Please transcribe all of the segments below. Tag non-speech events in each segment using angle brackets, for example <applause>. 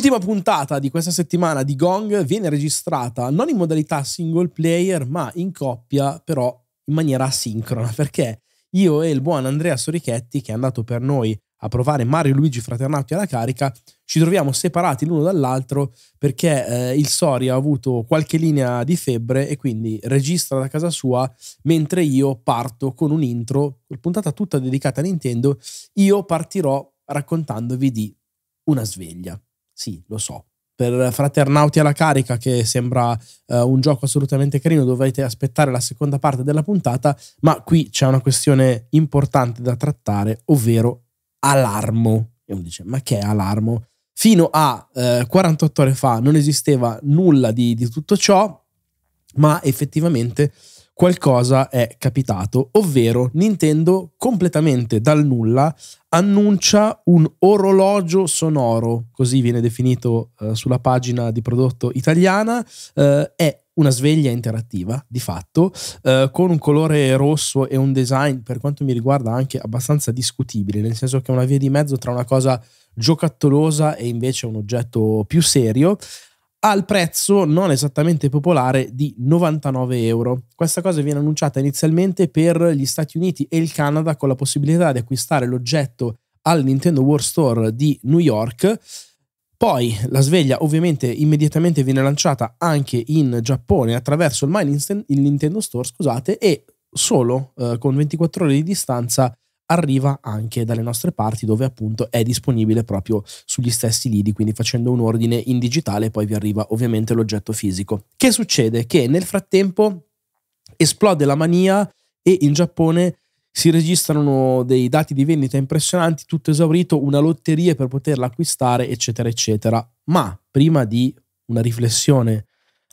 L'ultima puntata di questa settimana di Gong viene registrata non in modalità single player, ma in coppia, però in maniera asincrona, perché io e il buon Andrea Sorichetti, che è andato per noi a provare Mario Luigi Fraternati alla carica, ci troviamo separati l'uno dall'altro perché eh, il Sori ha avuto qualche linea di febbre e quindi registra da casa sua, mentre io parto con un intro, puntata tutta dedicata a Nintendo, io partirò raccontandovi di una sveglia. Sì, lo so. Per Fraternauti alla carica, che sembra eh, un gioco assolutamente carino, dovete aspettare la seconda parte della puntata, ma qui c'è una questione importante da trattare, ovvero Alarmo. E uno dice, ma che è Alarmo? Fino a eh, 48 ore fa non esisteva nulla di, di tutto ciò, ma effettivamente qualcosa è capitato, ovvero Nintendo completamente dal nulla annuncia un orologio sonoro, così viene definito eh, sulla pagina di prodotto italiana, eh, è una sveglia interattiva di fatto, eh, con un colore rosso e un design per quanto mi riguarda anche abbastanza discutibile, nel senso che è una via di mezzo tra una cosa giocattolosa e invece un oggetto più serio al prezzo non esattamente popolare di 99 euro. Questa cosa viene annunciata inizialmente per gli Stati Uniti e il Canada con la possibilità di acquistare l'oggetto al Nintendo World Store di New York. Poi la sveglia ovviamente immediatamente viene lanciata anche in Giappone attraverso il, My Nintendo Store, scusate, e solo eh, con 24 ore di distanza arriva anche dalle nostre parti dove appunto è disponibile proprio sugli stessi lidi, quindi facendo un ordine in digitale poi vi arriva ovviamente l'oggetto fisico. Che succede? Che nel frattempo esplode la mania e in Giappone si registrano dei dati di vendita impressionanti, tutto esaurito, una lotteria per poterla acquistare, eccetera, eccetera. Ma prima di una riflessione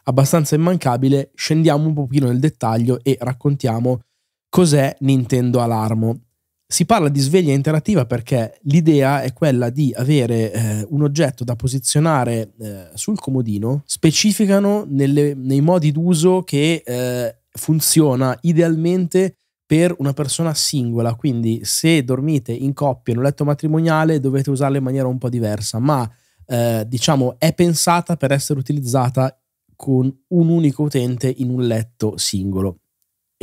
abbastanza immancabile, scendiamo un pochino nel dettaglio e raccontiamo cos'è Nintendo Alarmo. Si parla di sveglia interattiva perché l'idea è quella di avere eh, un oggetto da posizionare eh, sul comodino, specificano nelle, nei modi d'uso che eh, funziona idealmente per una persona singola, quindi se dormite in coppia in un letto matrimoniale dovete usarla in maniera un po' diversa, ma eh, diciamo è pensata per essere utilizzata con un unico utente in un letto singolo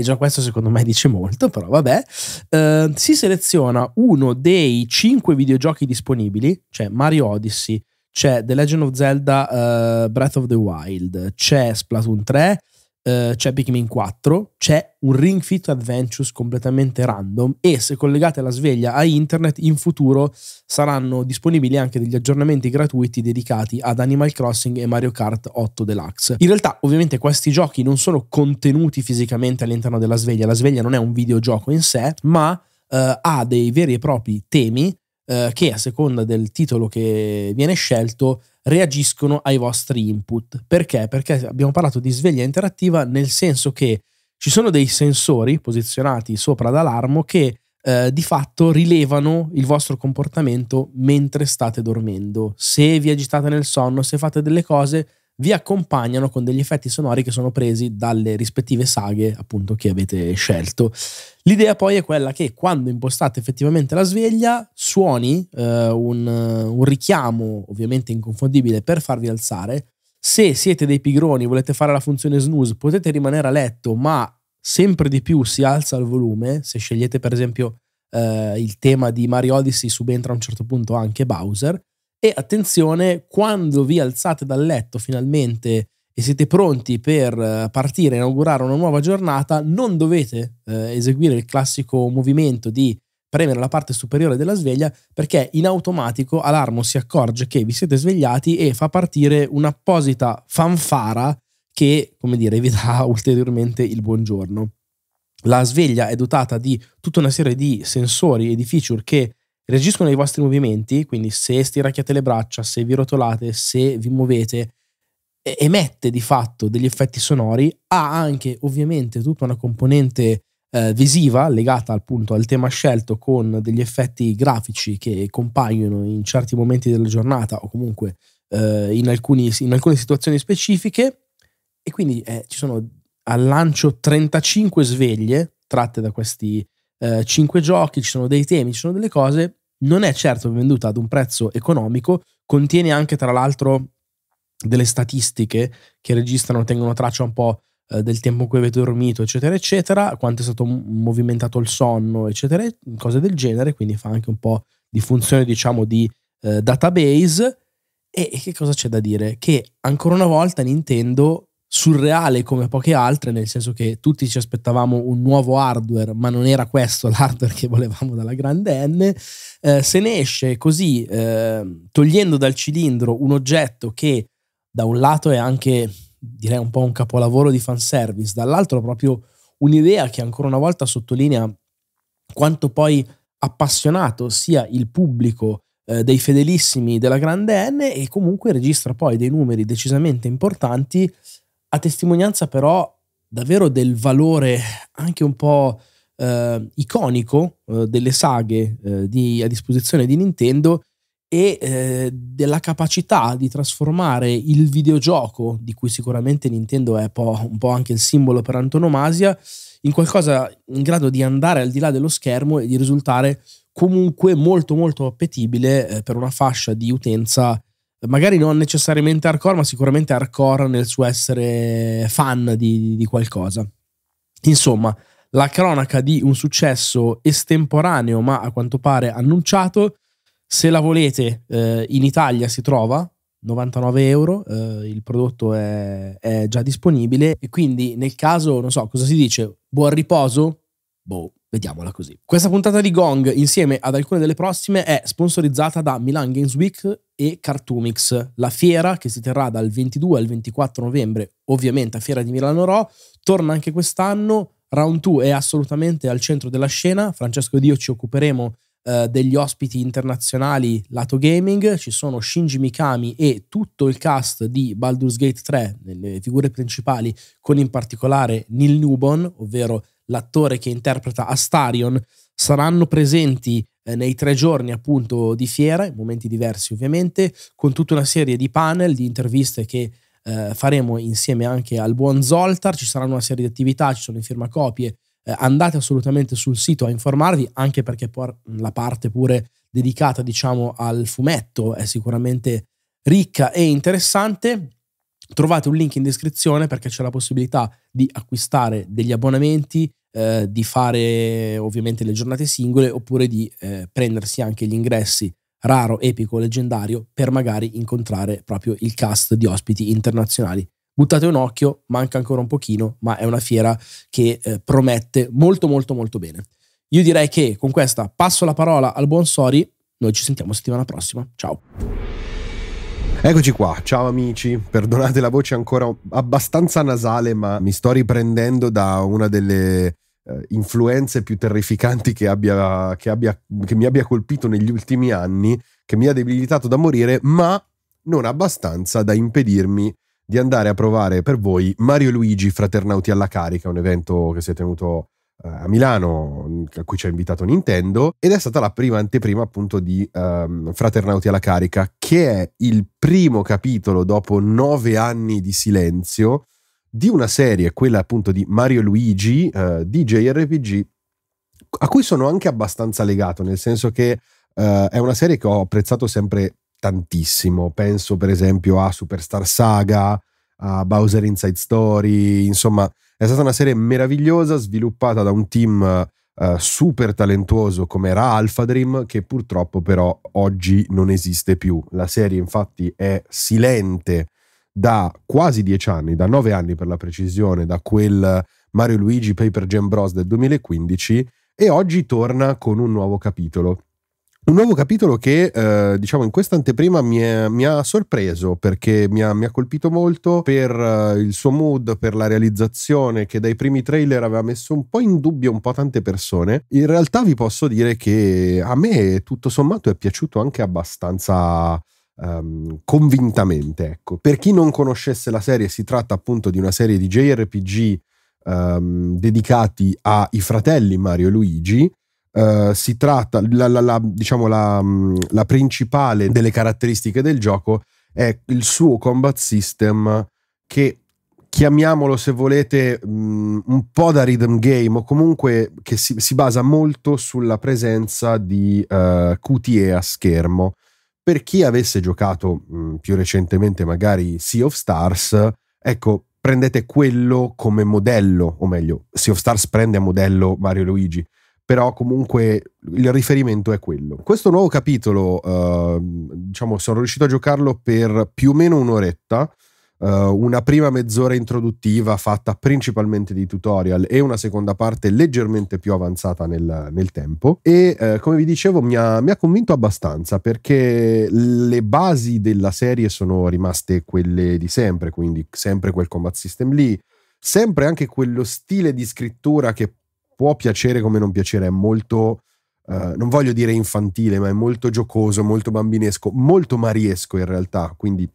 già questo secondo me dice molto, però vabbè, eh, si seleziona uno dei cinque videogiochi disponibili, cioè Mario Odyssey, c'è The Legend of Zelda uh, Breath of the Wild, c'è Splatoon 3, eh, c'è Pikmin 4, c'è un Ring Fit Adventures completamente random e se collegate la sveglia a internet in futuro saranno disponibili anche degli aggiornamenti gratuiti dedicati ad Animal Crossing e Mario Kart 8 Deluxe. In realtà ovviamente questi giochi non sono contenuti fisicamente all'interno della sveglia, la sveglia non è un videogioco in sé, ma uh, ha dei veri e propri temi eh, che a seconda del titolo che viene scelto reagiscono ai vostri input. Perché? Perché abbiamo parlato di sveglia interattiva nel senso che ci sono dei sensori posizionati sopra l'alarmo che eh, di fatto rilevano il vostro comportamento mentre state dormendo. Se vi agitate nel sonno, se fate delle cose, vi accompagnano con degli effetti sonori che sono presi dalle rispettive saghe appunto che avete scelto. L'idea poi è quella che quando impostate effettivamente la sveglia suoni eh, un, un richiamo ovviamente inconfondibile per farvi alzare. Se siete dei pigroni, volete fare la funzione snooze, potete rimanere a letto, ma sempre di più si alza il volume. Se scegliete per esempio Uh, il tema di Mario Odyssey subentra a un certo punto anche Bowser. E attenzione, quando vi alzate dal letto finalmente e siete pronti per eh, partire e inaugurare una nuova giornata, non dovete eh, eseguire il classico movimento di premere la parte superiore della sveglia perché in automatico Alarmo si accorge che vi siete svegliati e fa partire un'apposita fanfara che, come dire, vi dà <laughs> ulteriormente il buongiorno. La sveglia è dotata di tutta una serie di sensori e di feature che reagiscono ai vostri movimenti, quindi se stiracchiate le braccia, se vi rotolate, se vi muovete, emette di fatto degli effetti sonori, ha anche ovviamente tutta una componente eh, visiva legata appunto al tema scelto con degli effetti grafici che compaiono in certi momenti della giornata o comunque eh, in, alcuni, in, alcune situazioni specifiche e quindi eh, ci sono al lancio 35 sveglie tratte da questi eh, 5 giochi, ci sono dei temi, ci sono delle cose, non è certo venduta ad un prezzo economico, contiene anche tra l'altro delle statistiche che registrano, tengono traccia un po' eh, del tempo in cui avete dormito, eccetera, eccetera, quanto è stato movimentato il sonno, eccetera, cose del genere, quindi fa anche un po' di funzione, diciamo, di eh, database. E, e che cosa c'è da dire? Che ancora una volta Nintendo surreale come poche altre, nel senso che tutti ci aspettavamo un nuovo hardware, ma non era questo <laughs> l'hardware che volevamo dalla grande N. Eh, se ne esce così, eh, togliendo dal cilindro un oggetto che da un lato è anche, direi, un po' un capolavoro di fanservice, dall'altro proprio un'idea che ancora una volta sottolinea quanto poi appassionato sia il pubblico eh, dei fedelissimi della grande N e comunque registra poi dei numeri decisamente importanti a testimonianza però davvero del valore anche un po' eh, iconico eh, delle saghe eh, di, a disposizione di Nintendo e eh, della capacità di trasformare il videogioco, di cui sicuramente Nintendo è po', un po' anche il simbolo per antonomasia, in qualcosa in grado di andare al di là dello schermo e di risultare comunque molto molto appetibile eh, per una fascia di utenza magari non necessariamente hardcore, ma sicuramente hardcore nel suo essere fan di, di qualcosa. Insomma, la cronaca di un successo estemporaneo, ma a quanto pare annunciato. Se la volete, eh, in Italia si trova 99 euro, eh, il prodotto è, è, già disponibile e quindi nel caso, non so, cosa si dice? Buon riposo? Boh. Vediamola così. Questa puntata di Gong, insieme ad alcune delle prossime, è sponsorizzata da Milan Games Week e Cartoomix, la fiera che si terrà dal 22 al 24 novembre, ovviamente a Fiera di Milano Ro, torna anche quest'anno. Round 2 è assolutamente al centro della scena. Francesco ed io ci occuperemo eh, degli ospiti internazionali lato gaming. Ci sono Shinji Mikami e tutto il cast di Baldur's Gate 3, nelle figure principali, con in particolare Neil Newbon, ovvero l'attore che interpreta Astarion, saranno presenti eh, nei tre giorni appunto di fiera, in momenti diversi ovviamente, con tutta una serie di panel, di interviste che eh, faremo insieme anche al buon Zoltar, ci saranno una serie di attività, ci sono in firmacopie, eh, andate assolutamente sul sito a informarvi, anche perché poi la parte pure dedicata diciamo al fumetto è sicuramente ricca e interessante. Trovate un link in descrizione perché c'è la possibilità di acquistare degli abbonamenti, eh, di fare ovviamente le giornate singole oppure di eh, prendersi anche gli ingressi raro, epico, leggendario per magari incontrare proprio il cast di ospiti internazionali. Buttate un occhio, manca ancora un pochino, ma è una fiera che eh, promette molto molto molto bene. Io direi che con questa passo la parola al buon Sori, noi ci sentiamo settimana prossima, ciao! Eccoci qua, ciao amici, perdonate la voce ancora abbastanza nasale, ma mi sto riprendendo da una delle eh, influenze più terrificanti che, abbia, che, abbia, che mi abbia colpito negli ultimi anni, che mi ha debilitato da morire, ma non abbastanza da impedirmi di andare a provare per voi Mario Luigi Fraternauti alla carica, un evento che si è tenuto a Milano a cui ci ha invitato Nintendo ed è stata la prima anteprima appunto di um, Fraternauti alla carica che è il primo capitolo dopo nove anni di silenzio di una serie, quella appunto di Mario Luigi, uh, eh, DJRPG, a cui sono anche abbastanza legato, nel senso che uh, è una serie che ho apprezzato sempre tantissimo. Penso per esempio a Superstar Saga, a Bowser Inside Story, insomma è stata una serie meravigliosa, sviluppata da un team eh, super talentuoso come era Alpha Dream, che purtroppo però oggi non esiste più. La serie infatti è silente da quasi dieci anni, da nove anni per la precisione, da quel Mario Luigi Paper Jam Bros del 2015 e oggi torna con un nuovo capitolo. Un nuovo capitolo che, eh, diciamo, in questa anteprima mi, mi ha sorpreso perché mi ha, mi ha colpito molto per uh, il suo mood, per la realizzazione che dai primi trailer aveva messo un po' in dubbio un po' tante persone. In realtà vi posso dire che a me tutto sommato è piaciuto anche abbastanza ehm, convintamente. Ecco. Per chi non conoscesse la serie, si tratta appunto di una serie di JRPG um, ehm, dedicati ai fratelli Mario e Luigi eh, si tratta, la, la, la diciamo la, mm, la, principale delle caratteristiche del gioco è il suo combat system che chiamiamolo se volete mm, un po' da rhythm game o comunque che si, si basa molto sulla presenza di uh, eh, QTE a schermo. Per chi avesse giocato mh, mm, più recentemente magari Sea of Stars, ecco, prendete quello come modello, o meglio, Sea of Stars prende a modello Mario Luigi però comunque il riferimento è quello. Questo nuovo capitolo, eh, diciamo, sono riuscito a giocarlo per più o meno un'oretta, eh, una prima mezz'ora introduttiva fatta principalmente di tutorial e una seconda parte leggermente più avanzata nel, nel tempo e eh, come vi dicevo mi ha, mi ha convinto abbastanza perché le basi della serie sono rimaste quelle di sempre, quindi sempre quel combat system lì, sempre anche quello stile di scrittura che può piacere come non piacere, è molto, eh, non voglio dire infantile, ma è molto giocoso, molto bambinesco, molto mariesco in realtà, quindi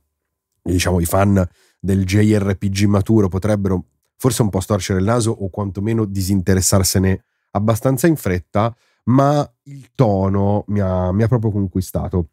diciamo i fan del JRPG maturo potrebbero forse un po' storcere il naso o quantomeno disinteressarsene abbastanza in fretta, ma il tono mi ha, mi ha proprio conquistato.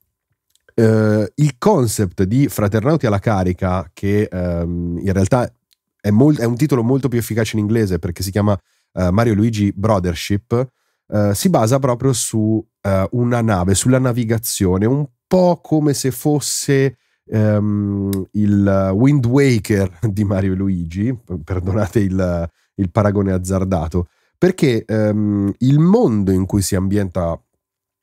Eh, il concept di Fraternauti alla carica, che ehm, in realtà è, molt- è, un titolo molto più efficace in inglese perché si chiama eh, Mario Luigi Brothership, eh, si basa proprio su eh, una nave, sulla navigazione, un po' come se fosse ehm, il Wind Waker di Mario Luigi, perdonate il, il paragone azzardato, perché ehm, il mondo in cui si ambienta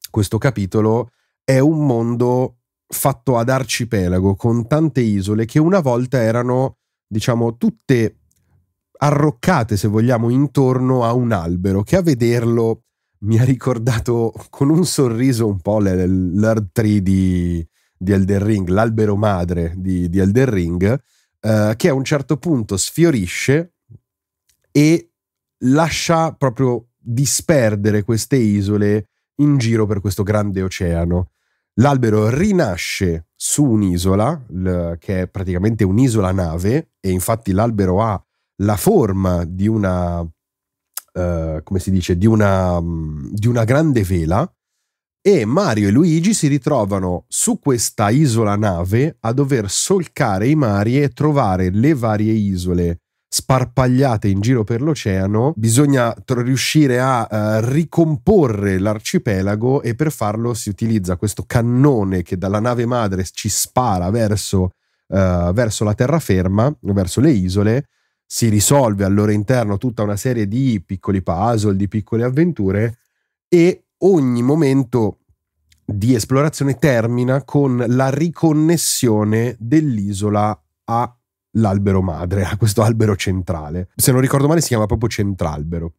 questo capitolo è un mondo fatto ad arcipelago con tante isole che una volta erano, diciamo, tutte arroccate, se vogliamo, intorno a un albero che a vederlo mi ha ricordato con un sorriso un po' l'Hard Tree di, di Elder Ring, l'albero madre di, di Elder Ring, eh, che a un certo punto sfiorisce e lascia proprio disperdere queste isole in giro per questo grande oceano. L'albero rinasce su un'isola, che è praticamente un'isola nave, e infatti l'albero ha la forma di una, uh, come si dice, di una, mm, di una grande vela e Mario e Luigi si ritrovano su questa isola nave a dover solcare i mari e trovare le varie isole sparpagliate in giro per l'oceano, bisogna tr- riuscire a uh, ricomporre l'arcipelago e per farlo si utilizza questo cannone che dalla nave madre ci spara verso, uh, verso la terraferma, verso le isole, si risolve al loro interno tutta una serie di piccoli puzzle, di piccole avventure e ogni momento di esplorazione termina con la riconnessione dell'isola all'albero madre, a questo albero centrale. Se non ricordo male si chiama proprio centralbero.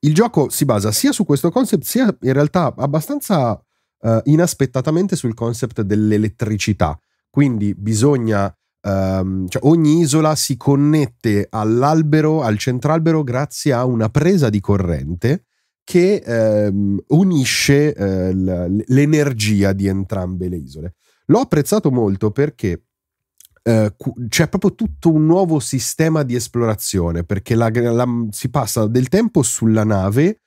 Il gioco si basa sia su questo concept, sia in realtà abbastanza eh, inaspettatamente sul concept dell'elettricità. Quindi bisogna Um, cioè ogni isola si connette all'albero, al centralbero, grazie a una presa di corrente che um, unisce uh, l'energia di entrambe le isole. L'ho apprezzato molto perché uh, c'è proprio tutto un nuovo sistema di esplorazione, perché la, la, si passa del tempo sulla nave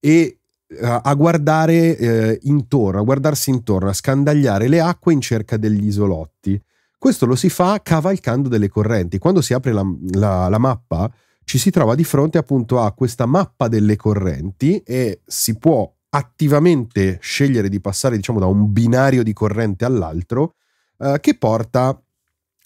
e eh, a guardare eh, intorno, a guardarsi intorno, a scandagliare le acque in cerca degli isolotti. Questo lo si fa cavalcando delle correnti. Quando si apre la, la, la mappa ci si trova di fronte appunto a questa mappa delle correnti e si può attivamente scegliere di passare diciamo da un binario di corrente all'altro eh, che porta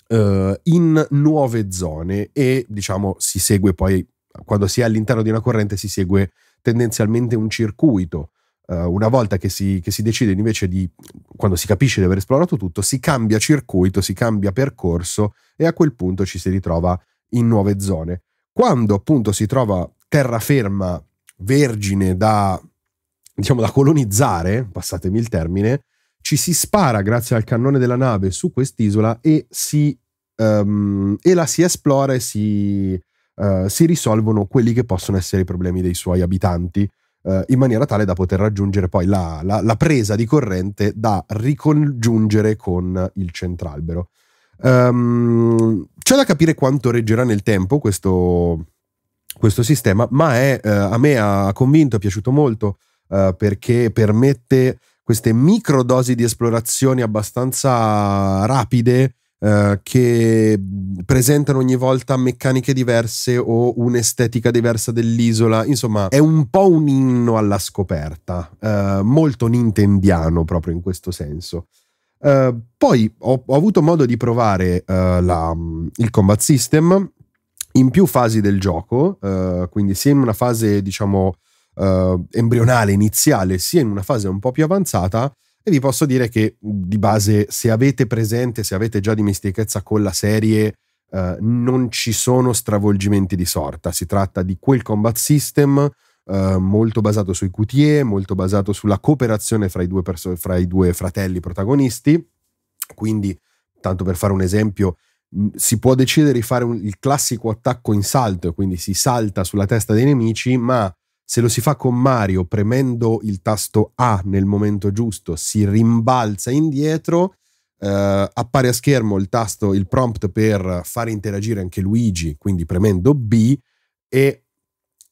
eh, in nuove zone e diciamo si segue poi quando si è all'interno di una corrente si segue tendenzialmente un circuito Uh, una volta che si, che si, decide invece di, quando si capisce di aver esplorato tutto, si cambia circuito, si cambia percorso e a quel punto ci si ritrova in nuove zone. Quando appunto si trova terraferma vergine da, diciamo, da colonizzare, passatemi il termine, ci si spara grazie al cannone della nave su quest'isola e, si, um, e la si esplora e si, uh, si risolvono quelli che possono essere i problemi dei suoi abitanti eh, in maniera tale da poter raggiungere poi la, la, la, presa di corrente da ricongiungere con il centralbero. Um, c'è da capire quanto reggerà nel tempo questo, questo sistema, ma è, eh, a me ha convinto, è piaciuto molto eh, perché permette queste micro dosi di esplorazioni abbastanza rapide eh, che presentano ogni volta meccaniche diverse o un'estetica diversa dell'isola. Insomma, è un po' un inno alla scoperta, eh, molto nintendiano proprio in questo senso. Eh, poi ho, ho, avuto modo di provare eh, la, il combat system in più fasi del gioco, eh, quindi sia in una fase diciamo embrionale, iniziale, sia in una fase un po' più avanzata e vi posso dire che di base, se avete presente, se avete già dimestichezza con la serie, eh, non ci sono stravolgimenti di sorta. Si tratta di quel combat system eh, molto basato sui QTE, molto basato sulla cooperazione fra i due, perso- fra i due fratelli protagonisti. Quindi, tanto per fare un esempio, si può decidere di fare un, il classico attacco in salto, quindi si salta sulla testa dei nemici, ma se lo si fa con Mario premendo il tasto A nel momento giusto, si rimbalza indietro, eh, appare a schermo il tasto, il prompt per far interagire anche Luigi, quindi premendo B e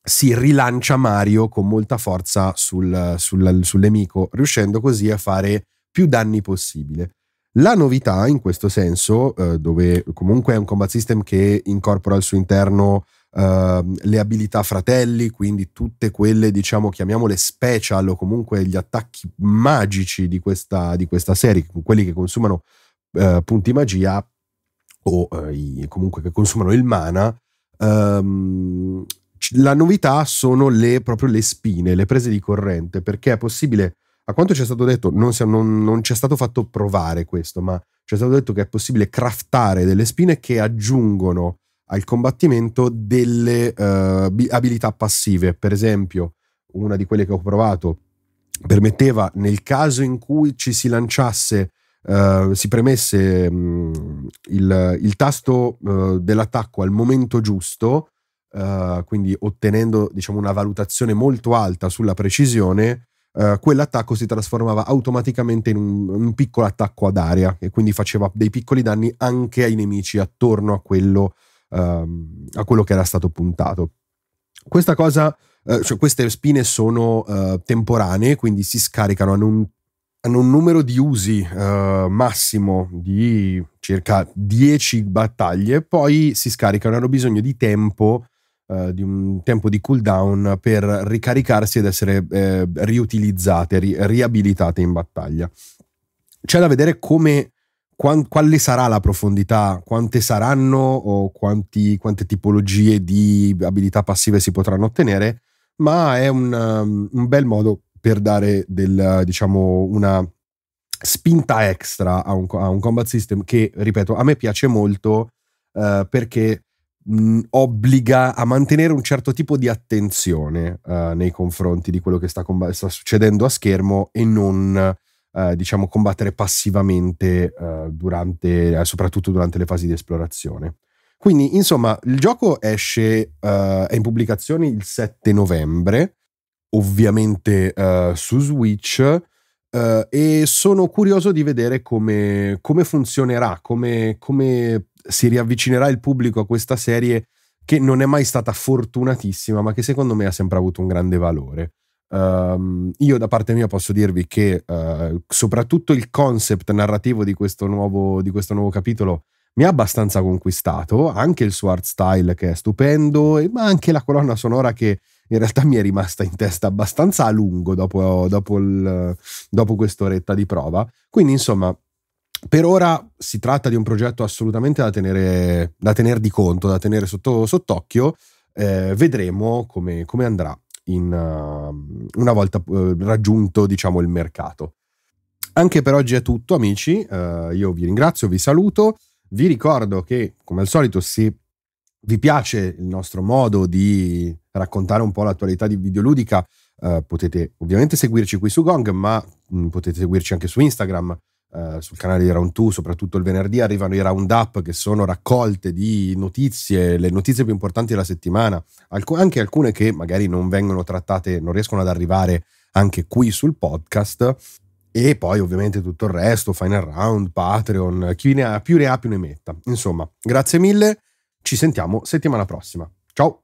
si rilancia Mario con molta forza sul, sul, sull'emico, riuscendo così a fare più danni possibile. La novità in questo senso, eh, dove comunque è un combat system che incorpora al suo interno Ehm, le abilità fratelli, quindi tutte quelle, diciamo, chiamiamole special o comunque gli attacchi magici di questa, di questa serie, quelli che consumano uh, punti magia o uh, comunque che consumano il mana. Um, la novità sono le, proprio le spine, le prese di corrente, perché è possibile, a quanto ci è stato detto, non, si, non, non ci è stato fatto provare questo, ma ci è stato detto che è possibile craftare delle spine che aggiungono al combattimento delle uh, abilità passive. Per esempio, una di quelle che ho provato permetteva nel caso in cui ci si lanciasse, uh, si premesse um, il, il, tasto uh, dell'attacco al momento giusto, quindi ottenendo diciamo, una valutazione molto alta sulla precisione, Uh, quell'attacco si trasformava automaticamente in un, un, piccolo attacco ad aria e quindi faceva dei piccoli danni anche ai nemici attorno a quello um, a quello che era stato puntato. Questa cosa, eh, cioè queste spine sono eh, temporanee, quindi si scaricano, hanno un, hanno un numero di usi eh, massimo di circa 10 battaglie, poi si scaricano, hanno bisogno di tempo eh, di un tempo di cooldown per ricaricarsi ed essere eh, riutilizzate, ri- riabilitate in battaglia. C'è da vedere come quale sarà la profondità, quante saranno o quanti, quante tipologie di abilità passive si potranno ottenere, ma è un, um, un bel modo per dare del, diciamo, una spinta extra a un, a un, combat system che, ripeto, a me piace molto uh, perché mh, mm, obbliga a mantenere un certo tipo di attenzione uh, nei confronti di quello che sta, comb- sta, succedendo a schermo e non eh, diciamo, combattere passivamente, eh, durante, eh, soprattutto durante le fasi di esplorazione. Quindi, insomma, il gioco esce, eh, è in pubblicazione il 7 novembre, ovviamente eh, su Switch. e sono curioso di vedere come, come funzionerà, come, come, si riavvicinerà il pubblico a questa serie che non è mai stata fortunatissima, ma che secondo me ha sempre avuto un grande valore. Um, io da parte mia posso dirvi che uh, soprattutto il concept narrativo di questo, nuovo, di questo, nuovo, capitolo mi ha abbastanza conquistato, anche il suo art style che è stupendo, ma anche la colonna sonora che in realtà mi è rimasta in testa abbastanza a lungo dopo, dopo, il, dopo quest'oretta di prova. Quindi insomma, per ora si tratta di un progetto assolutamente da tenere, da tener di conto, da tenere sotto, sott'occhio. Eh, vedremo come, come andrà in, uh, una volta uh, raggiunto diciamo, il mercato. Anche per oggi è tutto amici, uh, io vi ringrazio, vi saluto, vi ricordo che come al solito se vi piace il nostro modo di raccontare un po' l'attualità di videoludica potete ovviamente seguirci qui su Gong ma mh, mm, potete seguirci anche su Instagram Uh, sul canale di Round 2, soprattutto il venerdì, arrivano i round up che sono raccolte di notizie, le notizie più importanti della settimana, Alc- anche alcune che magari non vengono trattate, non riescono ad arrivare anche qui sul podcast. E poi ovviamente tutto il resto, final round, Patreon, chi ne ha più ne ha più ne metta. Insomma, grazie mille, ci sentiamo settimana prossima. Ciao!